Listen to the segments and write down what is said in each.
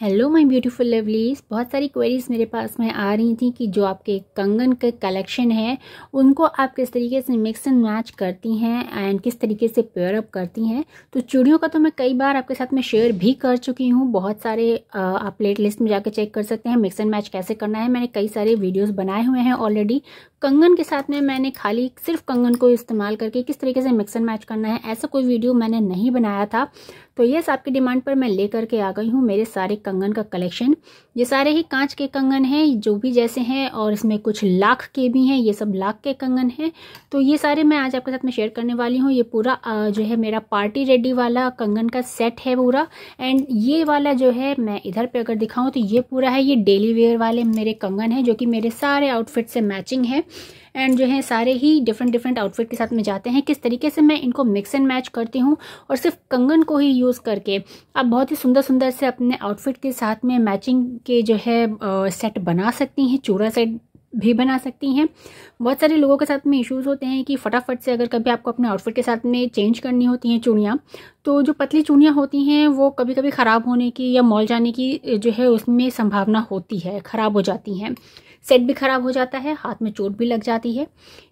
hello my beautiful lovelies बहुत सारी queries मेरे पास में आ रही थी कि जो आपके कंगन के कलेक्शन है उनको आप किस तरीके से मिक्स एंड मैच करती हैं एंड किस तरीके से पेयर अप करती हैं तो चूड़ियों का तो मैं कई बार आपके साथ में शेयर भी कर चुकी हूँ बहुत सारे आप प्लेट लिस्ट में जाकर चेक कर सकते हैं मिक्स एंड मैच कैसे करना है मैंने कई सारे वीडियोज़ बनाए हुए हैं ऑलरेडी कंगन के साथ में मैंने खाली सिर्फ कंगन को इस्तेमाल करके किस तरीके से मिक्स एंड मैच करना है ऐसा कोई वीडियो मैंने नहीं बनाया था तो सब आपकी डिमांड पर मैं लेकर के आ गई हूँ मेरे सारे कंगन का कलेक्शन ये सारे ही कांच के कंगन हैं जो भी जैसे हैं और इसमें कुछ लाख के भी हैं ये सब लाख के कंगन हैं तो ये सारे मैं आज आपके साथ में शेयर करने वाली हूँ ये पूरा जो है मेरा पार्टी रेडी वाला कंगन का सेट है पूरा एंड ये वाला जो है मैं इधर पर अगर दिखाऊँ तो ये पूरा है ये डेली वेयर वाले मेरे कंगन हैं जो कि मेरे सारे आउटफिट से मैचिंग है एंड जो है सारे ही डिफरेंट डिफरेंट आउटफिट के साथ में जाते हैं किस तरीके से मैं इनको मिक्स एंड मैच करती हूँ और सिर्फ कंगन को ही यूज़ करके आप बहुत ही सुंदर सुंदर से अपने आउटफिट के साथ में मैचिंग के जो है सेट बना सकती हैं चूड़ा सेट भी बना सकती हैं बहुत सारे लोगों के साथ में इश्यूज़ होते हैं कि फटाफट से अगर कभी आपको अपने आउटफिट के साथ में चेंज करनी होती हैं चूड़ियाँ तो जो पतली चूड़ियाँ होती हैं वो कभी कभी ख़राब होने की या मॉल जाने की जो है उसमें संभावना होती है ख़राब हो जाती हैं सेट भी खराब हो जाता है हाथ में चोट भी लग जाती है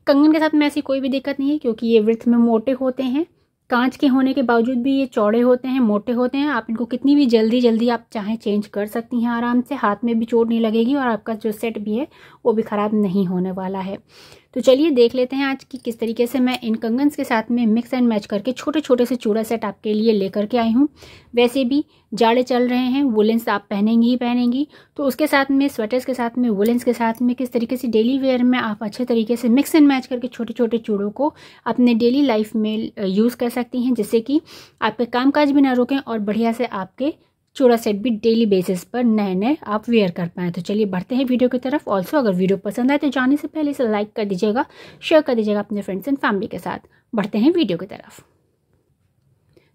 कंगन के साथ में ऐसी कोई भी दिक्कत नहीं है क्योंकि ये वृथ में मोटे होते हैं कांच के होने के बावजूद भी ये चौड़े होते हैं मोटे होते हैं आप इनको कितनी भी जल्दी जल्दी आप चाहें चेंज कर सकती हैं आराम से हाथ में भी चोट नहीं लगेगी और आपका जो सेट भी है वो भी ख़राब नहीं होने वाला है तो चलिए देख लेते हैं आज कि किस तरीके से मैं इन कंगन्स के साथ में मिक्स एंड मैच करके छोटे छोटे से चूड़ा सेट आपके लिए लेकर के आई हूँ वैसे भी जाड़े चल रहे हैं वुलेंस आप पहनेंगी ही पहनेंगी तो उसके साथ में स्वेटर्स के साथ में वुलेंस के साथ में किस तरीके से डेली वेयर में आप अच्छे तरीके से मिक्स एंड मैच करके छोटे छोटे चूड़ों को अपने डेली लाइफ में यूज़ uh, कर सकती हैं जिससे कि आपके काम भी ना रुकें और बढ़िया से आपके चूड़ा सेट भी डेली बेसिस पर नए नए आप वेयर कर पाएँ तो चलिए बढ़ते हैं वीडियो की तरफ ऑल्सो अगर वीडियो पसंद आए तो जाने से पहले इसे लाइक कर दीजिएगा शेयर कर दीजिएगा अपने फ्रेंड्स एंड फैमिली के साथ बढ़ते हैं वीडियो की तरफ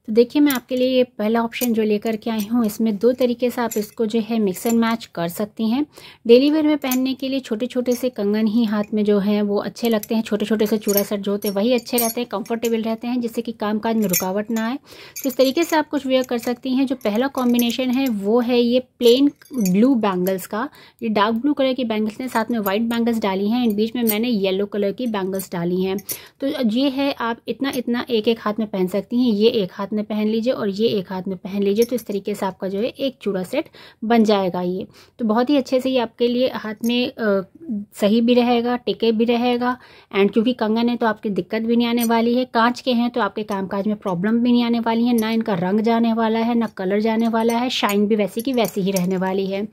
तो देखिए मैं आपके लिए ये पहला ऑप्शन जो लेकर के आई हूँ इसमें दो तरीके से आप इसको जो है मिक्स एंड मैच कर सकती हैं डेली वेयर में पहनने के लिए छोटे छोटे से कंगन ही हाथ में जो है वो अच्छे लगते हैं छोटे छोटे से चूड़ा सेट जो होते हैं वही अच्छे रहते हैं कंफर्टेबल रहते हैं जिससे कि काम काज में रुकावट ना आए तो इस तरीके से आप कुछ वेयर कर सकती हैं जो पहला कॉम्बिनेशन है वो है ये प्लेन ब्लू बैंगल्स का ये डार्क ब्लू कलर की बैंगल्स ने साथ में व्हाइट बैंगल्स डाली हैं एंड बीच में मैंने येलो कलर की बैंगल्स डाली हैं तो ये है आप इतना इतना एक एक हाथ में पहन सकती हैं ये एक हाथ में पहन लीजिए और ये एक हाथ में पहन लीजिए तो इस तरीके से आपका जो है एक चूड़ा सेट बन जाएगा ये तो बहुत ही अच्छे से ये आपके लिए हाथ में आ, सही भी रहेगा टिके भी रहेगा एंड क्योंकि कंगन है तो आपकी दिक्कत भी नहीं आने वाली है कांच के हैं तो आपके कामकाज में प्रॉब्लम भी नहीं आने वाली है ना इनका रंग जाने वाला है ना कलर जाने वाला है शाइन भी वैसी की वैसी ही रहने वाली है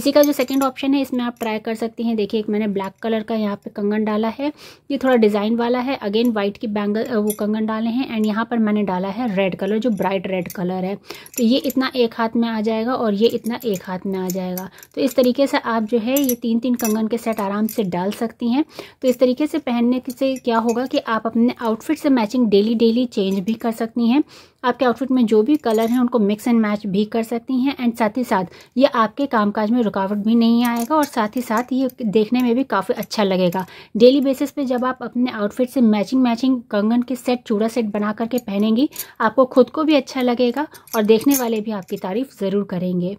इसी का जो सेकेंड ऑप्शन है इसमें आप ट्राई कर सकती हैं देखिए एक मैंने ब्लैक कलर का यहाँ पर कंगन डाला है ये थोड़ा डिज़ाइन वाला है अगेन वाइट की बैंगल वो कंगन डाले हैं एंड यहाँ पर मैंने डाला है रेड कलर कलर जो ब्राइट रेड कलर है तो ये इतना एक हाथ में आ जाएगा और ये इतना एक हाथ में आ जाएगा तो इस तरीके से आप जो है ये तीन तीन कंगन के सेट आराम से डाल सकती हैं तो इस तरीके से पहनने से क्या होगा कि आप अपने आउटफिट से मैचिंग डेली डेली चेंज भी कर सकती हैं आपके आउटफिट में जो भी कलर हैं उनको मिक्स एंड मैच भी कर सकती हैं एंड साथ ही साथ ये आपके कामकाज में रुकावट भी नहीं आएगा और साथ ही साथ ये देखने में भी काफ़ी अच्छा लगेगा डेली बेसिस पे जब आप अपने आउटफिट से मैचिंग मैचिंग कंगन के सेट चूड़ा सेट बना करके पहनेंगी आपको खुद को भी अच्छा लगेगा और देखने वाले भी आपकी तारीफ़ ज़रूर करेंगे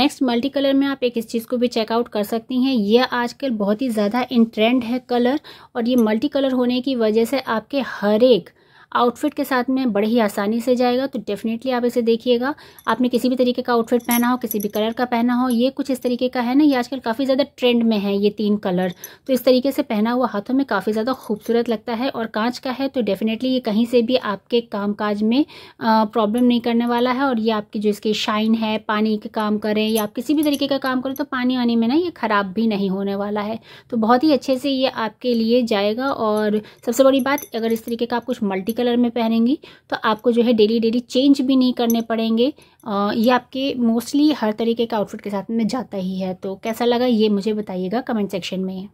नेक्स्ट मल्टी कलर में आप एक इस चीज़ को भी चेकआउट कर सकती हैं यह आजकल बहुत ही ज़्यादा इन ट्रेंड है कलर और ये मल्टी कलर होने की वजह से आपके हर एक आउटफिट के साथ में बड़े ही आसानी से जाएगा तो डेफिनेटली आप इसे देखिएगा आपने किसी भी तरीके का आउटफिट पहना हो किसी भी कलर का पहना हो ये कुछ इस तरीके का है ना ये आजकल काफ़ी ज़्यादा ट्रेंड में है ये तीन कलर तो इस तरीके से पहना हुआ हाथों में काफ़ी ज़्यादा खूबसूरत लगता है और कांच का है तो डेफिनेटली ये कहीं से भी आपके काम में प्रॉब्लम नहीं करने वाला है और ये आपकी जो इसकी शाइन है पानी के काम करें या आप किसी भी तरीके का काम करें तो पानी वानी में ना ये ख़राब भी नहीं होने वाला है तो बहुत ही अच्छे से ये आपके लिए जाएगा और सबसे बड़ी बात अगर इस तरीके का आप कुछ मल्टी कलर में पहनेंगी तो आपको जो है डेली डेली चेंज भी नहीं करने पड़ेंगे ये आपके मोस्टली हर तरीके के आउटफिट के साथ में जाता ही है तो कैसा लगा ये मुझे बताइएगा कमेंट सेक्शन में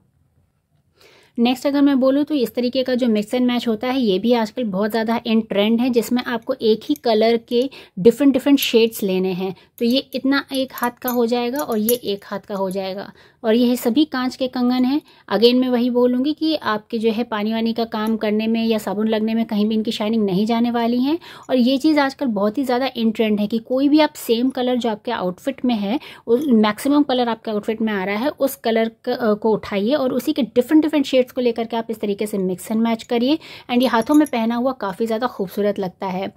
नेक्स्ट अगर मैं बोलूँ तो इस तरीके का जो मिक्स एंड मैच होता है ये भी आजकल बहुत ज़्यादा इन ट्रेंड है जिसमें आपको एक ही कलर के डिफरेंट डिफरेंट शेड्स लेने हैं तो ये इतना एक हाथ का हो जाएगा और ये एक हाथ का हो जाएगा और यह सभी कांच के कंगन हैं अगेन मैं वही बोलूँगी कि आपके जो है पानी वानी का काम करने में या साबुन लगने में कहीं भी इनकी शाइनिंग नहीं जाने वाली है और ये चीज़ आजकल बहुत ही ज़्यादा इन ट्रेंड है कि कोई भी आप सेम कलर जो आपके आउटफिट में है मैक्सिमम कलर आपके आउटफिट में आ रहा है उस कलर को उठाइए और उसी के डिफरेंट डिफरेंट शेड शेड्स को लेकर के आप इस तरीके से मिक्स एंड मैच करिए एंड ये हाथों में पहना हुआ काफ़ी ज़्यादा खूबसूरत लगता है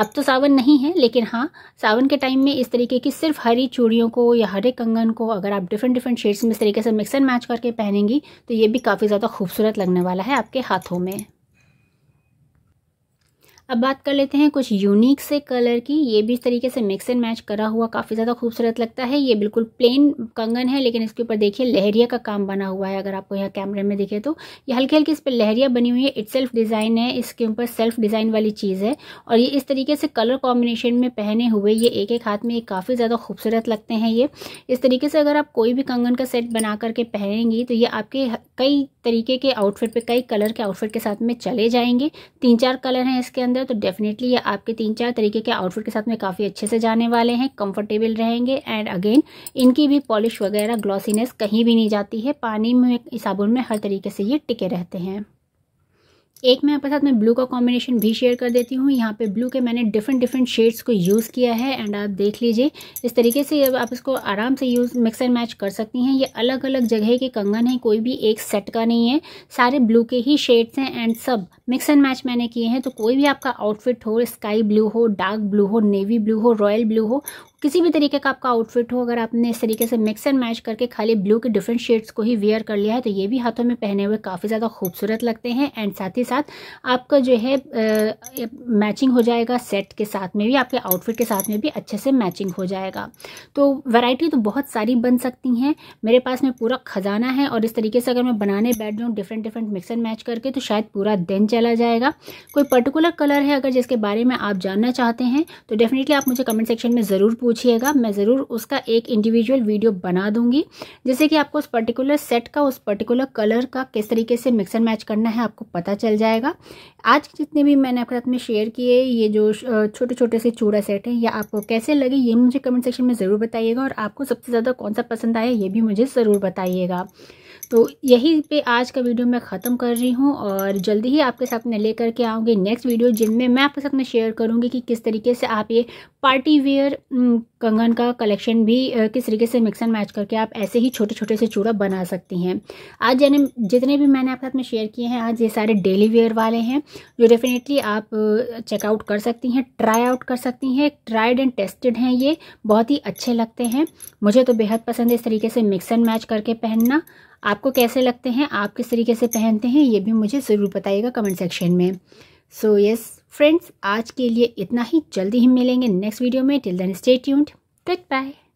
अब तो सावन नहीं है लेकिन हाँ सावन के टाइम में इस तरीके की सिर्फ हरी चूड़ियों को या हरे कंगन को अगर आप डिफरेंट डिफरेंट शेड्स में इस तरीके से मिक्स एंड मैच करके पहनेंगी तो ये भी काफ़ी ज़्यादा खूबसूरत लगने वाला है आपके हाथों में अब बात कर लेते हैं कुछ यूनिक से कलर की ये भी इस तरीके से मिक्स एंड मैच करा हुआ काफ़ी ज़्यादा खूबसूरत लगता है ये बिल्कुल प्लेन कंगन है लेकिन इसके ऊपर देखिए लहरिया का काम बना हुआ है अगर आपको यहाँ कैमरे में दिखे तो ये हल्की हल्की इस पर लहरिया बनी हुई है इट सेल्फ डिज़ाइन है इसके ऊपर सेल्फ डिज़ाइन वाली चीज़ है और ये इस तरीके से कलर कॉम्बिनेशन में पहने हुए ये एक एक हाथ में काफ़ी ज़्यादा खूबसूरत लगते हैं ये इस तरीके से अगर आप कोई भी कंगन का सेट बना करके पहनेंगी तो ये आपके कई तरीके के आउटफिट पे कई कलर के आउटफिट के साथ में चले जाएंगे तीन चार कलर हैं इसके अंदर अंदर तो डेफिनेटली ये आपके तीन चार तरीके के आउटफिट के साथ में काफ़ी अच्छे से जाने वाले हैं कंफर्टेबल रहेंगे एंड अगेन इनकी भी पॉलिश वगैरह ग्लॉसीनेस कहीं भी नहीं जाती है पानी में साबुन में हर तरीके से ये टिके रहते हैं एक मैं आपके साथ में ब्लू का कॉम्बिनेशन भी शेयर कर देती हूँ यहाँ पे ब्लू के मैंने डिफरेंट डिफरेंट शेड्स को यूज़ किया है एंड आप देख लीजिए इस तरीके से आप इसको आराम से यूज़ मिक्स एंड मैच कर सकती हैं ये अलग अलग जगह के कंगन हैं कोई भी एक सेट का नहीं है सारे ब्लू के ही शेड्स हैं एंड सब मिक्स एंड मैच मैंने किए हैं तो कोई भी आपका आउटफिट हो स्काई ब्लू हो डार्क ब्लू हो नेवी ब्लू हो रॉयल ब्लू हो किसी भी तरीके का आपका आउटफिट हो अगर आपने इस तरीके से मिक्स एंड मैच करके खाली ब्लू के डिफरेंट शेड्स को ही वेयर कर लिया है तो ये भी हाथों में पहने हुए काफ़ी ज़्यादा खूबसूरत लगते हैं एंड साथ ही साथ आपका जो है मैचिंग हो जाएगा सेट के साथ में भी आपके आउटफिट के साथ में भी अच्छे से मैचिंग हो जाएगा तो वैराइटी तो बहुत सारी बन सकती हैं मेरे पास में पूरा ख़जाना है और इस तरीके से अगर मैं बनाने बैठ जाऊँ different different mix and match करके तो शायद पूरा दिन चला जाएगा कोई पर्टिकुलर कलर है अगर जिसके बारे में आप जानना चाहते हैं तो डेफिनेटली आप मुझे कमेंट सेक्शन में ज़रूर पूछिएगा मैं ज़रूर उसका एक इंडिविजुअल वीडियो बना दूंगी जैसे कि आपको उस पर्टिकुलर सेट का उस पर्टिकुलर कलर का किस तरीके से मिक्स एंड मैच करना है आपको पता चल जाएगा आज जितने भी मैंने आपके साथ में शेयर किए ये जो छोटे छोटे से चूड़ा सेट हैं या आपको कैसे लगे ये मुझे कमेंट सेक्शन में ज़रूर बताइएगा और आपको सबसे ज़्यादा कौन सा पसंद आया ये भी मुझे ज़रूर बताइएगा तो यही पे आज का वीडियो मैं ख़त्म कर रही हूँ और जल्दी ही आपके साथ में लेकर के आऊँगी नेक्स्ट वीडियो जिनमें मैं आपके साथ में शेयर करूँगी कि किस तरीके से आप ये पार्टी वेयर कंगन का कलेक्शन भी किस तरीके से मिक्स एंड मैच करके आप ऐसे ही छोटे छोटे से चूड़ा बना सकती हैं आज यानी जितने भी मैंने आपके साथ में शेयर किए हैं आज ये सारे डेली वेयर वाले हैं जो डेफिनेटली आप चेकआउट कर सकती हैं ट्राई आउट कर सकती हैं ट्राइड एंड टेस्टेड हैं ये बहुत ही अच्छे लगते हैं मुझे तो बेहद पसंद है इस तरीके से मिक्स एंड मैच करके पहनना आपको कैसे लगते हैं आप किस तरीके से पहनते हैं ये भी मुझे ज़रूर बताइएगा कमेंट सेक्शन में सो यस फ्रेंड्स आज के लिए इतना ही जल्दी ही मिलेंगे नेक्स्ट वीडियो में till then stay tuned good bye